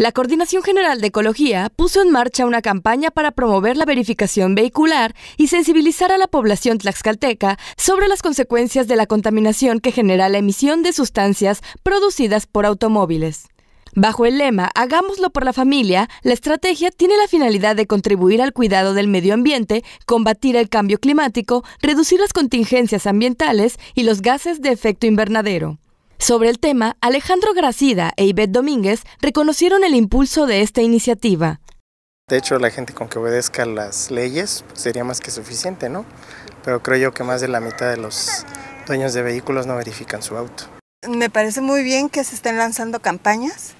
La Coordinación General de Ecología puso en marcha una campaña para promover la verificación vehicular y sensibilizar a la población tlaxcalteca sobre las consecuencias de la contaminación que genera la emisión de sustancias producidas por automóviles. Bajo el lema Hagámoslo por la familia, la estrategia tiene la finalidad de contribuir al cuidado del medio ambiente, combatir el cambio climático, reducir las contingencias ambientales y los gases de efecto invernadero. Sobre el tema, Alejandro Gracida e Ivette Domínguez reconocieron el impulso de esta iniciativa. De hecho, la gente con que obedezca las leyes sería más que suficiente, ¿no? Pero creo yo que más de la mitad de los dueños de vehículos no verifican su auto. Me parece muy bien que se estén lanzando campañas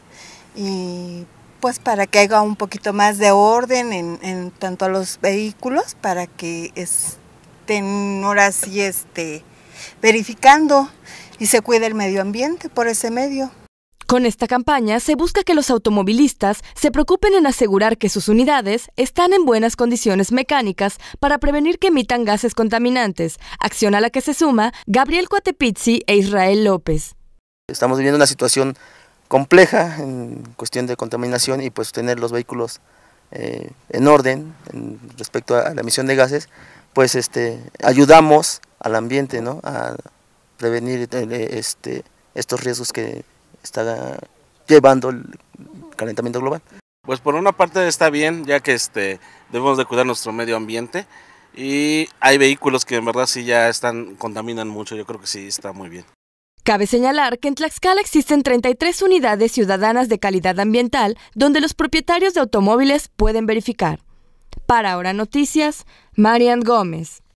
y pues para que haya un poquito más de orden en, tanto a los vehículos, para que estén ahora sí este, verificando y se cuida el medio ambiente por ese medio. Con esta campaña se busca que los automovilistas se preocupen en asegurar que sus unidades están en buenas condiciones mecánicas para prevenir que emitan gases contaminantes, acción a la que se suma Gabriel Cuatepizzi e Israel López. Estamos viviendo una situación compleja en cuestión de contaminación y pues tener los vehículos eh, en orden respecto a la emisión de gases, pues este, ayudamos al ambiente, ¿no? prevenir eh, este, estos riesgos que está llevando el calentamiento global. Pues por una parte está bien, ya que este, debemos de cuidar nuestro medio ambiente y hay vehículos que en verdad sí ya están contaminan mucho, yo creo que sí está muy bien. Cabe señalar que en Tlaxcala existen 33 unidades ciudadanas de calidad ambiental donde los propietarios de automóviles pueden verificar. Para Ahora Noticias, Marian Gómez.